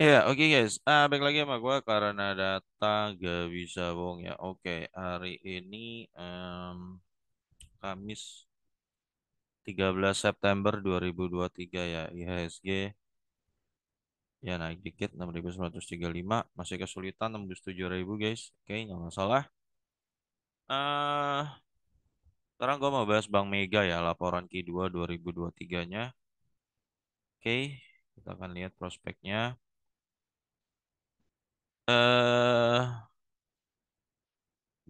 Iya, oke guys. Ah, balik lagi sama gue karena data gak bisa bohong ya. Oke, hari ini um, Kamis 13 September 2023 ya. IHSG ya naik dikit 6.935, masih kesulitan 67.000 guys. Oke, nggak masalah. Uh, sekarang gue mau bahas Bank Mega ya, laporan Q2 2023-nya. Oke, kita akan lihat prospeknya eh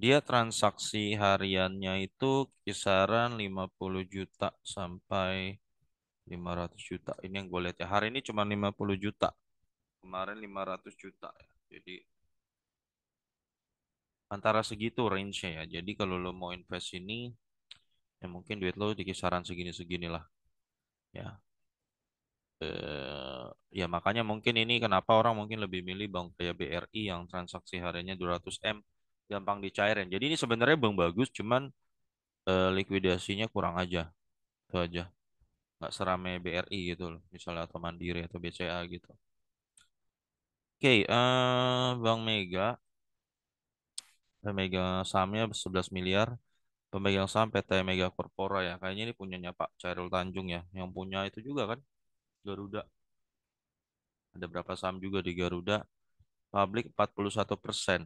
dia transaksi hariannya itu kisaran 50 juta sampai 500 juta. Ini yang gue lihat ya. Hari ini cuma 50 juta. Kemarin 500 juta ya. Jadi antara segitu range-nya ya. Jadi kalau lo mau invest ini ya mungkin duit lo di kisaran segini-seginilah. Ya, Eh, ya makanya mungkin ini kenapa orang mungkin lebih milih bank kayak BRI yang transaksi harinya 200M gampang dicairin. Jadi ini sebenarnya bank bagus cuman eh, likuidasinya kurang aja. Itu aja. Nggak serame BRI gitu loh, misalnya atau Mandiri atau BCA gitu. Oke, okay, eh, Bank Mega Mega sahamnya 11 miliar pemegang saham PT Mega Corpora ya. Kayaknya ini punyanya Pak Cairul Tanjung ya, yang punya itu juga kan Garuda. Ada berapa saham juga di Garuda? Publik 41 persen.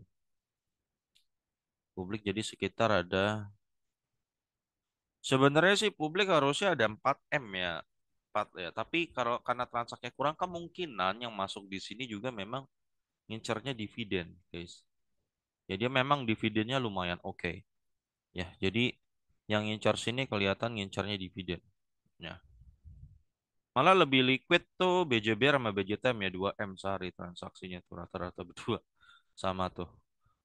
Publik jadi sekitar ada... Sebenarnya sih publik harusnya ada 4M ya. 4 ya. Tapi kalau karena transaksinya kurang kemungkinan yang masuk di sini juga memang ngincernya dividen, guys. Jadi ya, memang dividennya lumayan oke. Okay. Ya, jadi yang ngincar sini kelihatan ngincarnya dividen. Ya. Malah lebih liquid tuh BJB sama BJTM ya 2M sehari transaksinya tuh rata-rata berdua sama tuh.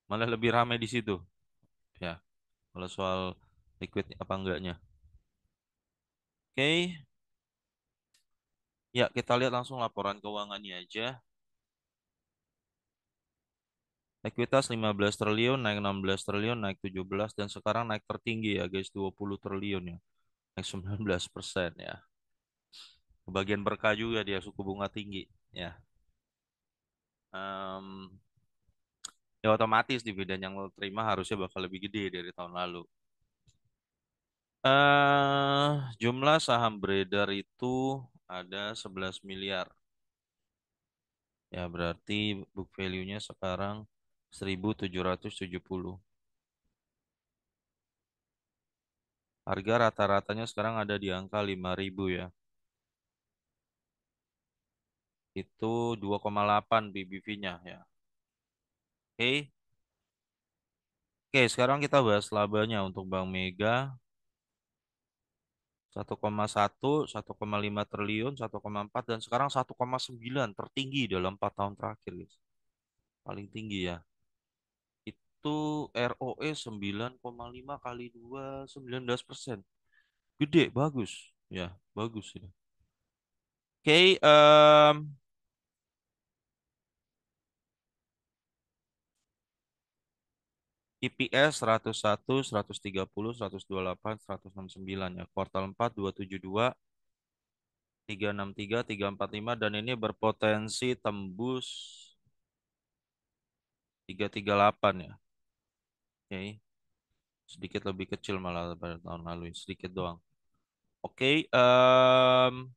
Malah lebih ramai di situ. Ya. Kalau soal liquid apa enggaknya. Oke. Okay. Ya, kita lihat langsung laporan keuangannya aja. Ekuitas 15 triliun, naik 16 triliun, naik 17, dan sekarang naik tertinggi ya guys, 20 triliun ya. Naik 19 persen ya. Kebagian berkah juga dia suku bunga tinggi ya. Um, ya otomatis dividen yang lo terima harusnya bakal lebih gede dari tahun lalu. Uh, jumlah saham beredar itu ada 11 miliar. Ya, berarti book value-nya sekarang 1770. Harga rata-ratanya sekarang ada di angka 5000 ya itu 2,8 BBV-nya ya. Oke. Oke, sekarang kita bahas labanya untuk Bank Mega. 1,1, 1,5 triliun, 1,4 dan sekarang 1,9 tertinggi dalam 4 tahun terakhir, guys. Paling tinggi ya. Itu ROE 9,5 kali 2 19%. Gede, bagus. Ya, bagus ini. Ya. Oke, okay, um, IPS 101, 130, 128, 169 ya. Kuartal 4 272 363, 345 dan ini berpotensi tembus 338 ya. Oke. Okay. Sedikit lebih kecil malah pada tahun lalu, ya, sedikit doang. Oke, okay, um,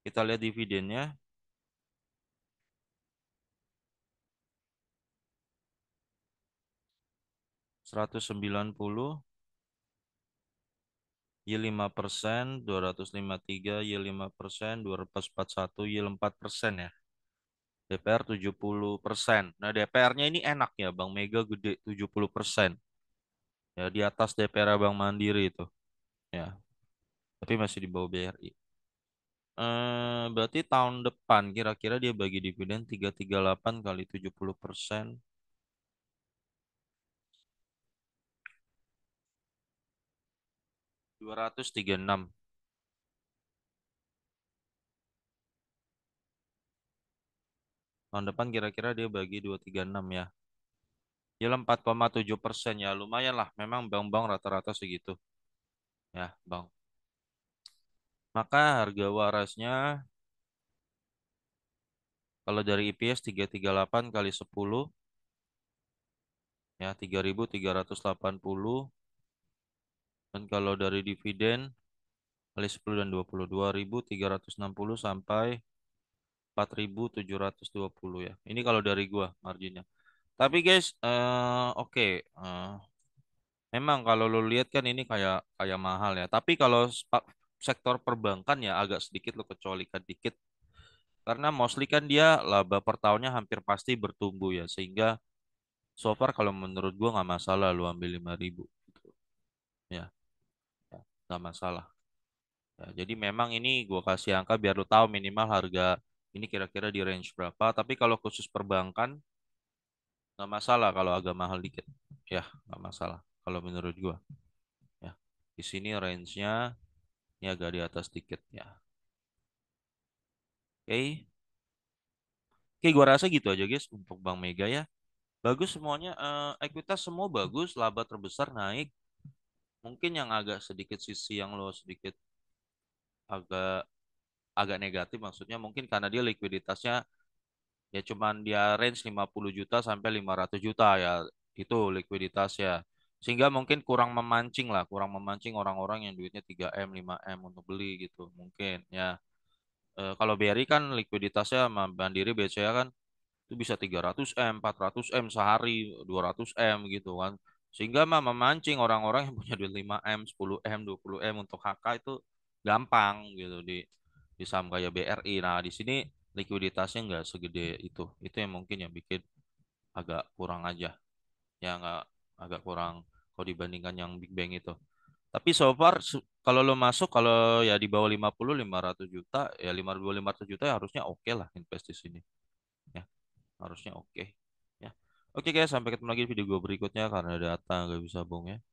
kita lihat dividennya. 190 Y 5 persen, 253 Y 5 persen, 241 Y 4 persen ya. DPR 70 persen. Nah DPR-nya ini enak ya, Bang Mega gede 70 persen. Ya di atas DPR Bang Mandiri itu. Ya. Tapi masih di bawah BRI. Eh, berarti tahun depan kira-kira dia bagi dividen 338 kali 70 persen 236. Tahun depan kira-kira dia bagi 236 ya. Yalah 4,7 persen ya. Lumayan lah. Memang bank-bank rata-rata segitu. Ya, bank. Maka harga warasnya kalau dari IPS 338 kali 10 ya 3380 dan kalau dari dividen kali 10 dan puluh sampai 4.720 ya. Ini kalau dari gua marginnya. Tapi guys, uh, oke, okay, uh, eh, memang kalau lo lihat kan ini kayak kayak mahal ya. Tapi kalau sektor perbankan ya agak sedikit lo kecuali dikit karena mostly kan dia laba per tahunnya hampir pasti bertumbuh ya sehingga so far kalau menurut gua nggak masalah lo ambil 5000 ribu gitu, Ya nggak masalah. Ya, jadi memang ini gue kasih angka biar lo tahu minimal harga ini kira-kira di range berapa. Tapi kalau khusus perbankan nggak masalah kalau agak mahal dikit, ya nggak masalah kalau menurut gue. Ya di sini range-nya ini agak di atas dikit ya. Oke. Okay. Oke, okay, gue rasa gitu aja guys untuk Bank Mega ya. Bagus semuanya, uh, ekuitas semua bagus, laba terbesar naik, mungkin yang agak sedikit sisi yang lo sedikit agak agak negatif maksudnya mungkin karena dia likuiditasnya ya cuman dia range 50 juta sampai 500 juta ya itu likuiditasnya sehingga mungkin kurang memancing lah kurang memancing orang-orang yang duitnya 3M 5M untuk beli gitu mungkin ya e, kalau BRI kan likuiditasnya sama Mandiri BCA kan itu bisa 300M 400M sehari 200M gitu kan sehingga mah memancing orang-orang yang punya duit 5M, 10M, 20M untuk HK itu gampang gitu di di saham kayak BRI. Nah, di sini likuiditasnya nggak segede itu. Itu yang mungkin yang bikin agak kurang aja. Ya nggak agak kurang kalau dibandingkan yang Big Bang itu. Tapi so far kalau lo masuk kalau ya di bawah 50 500 juta ya 52 500 juta ya harusnya oke okay lah invest di sini. Ya. Harusnya oke. Okay. Oke guys, sampai ketemu lagi di video gue berikutnya karena data nggak bisa bong ya.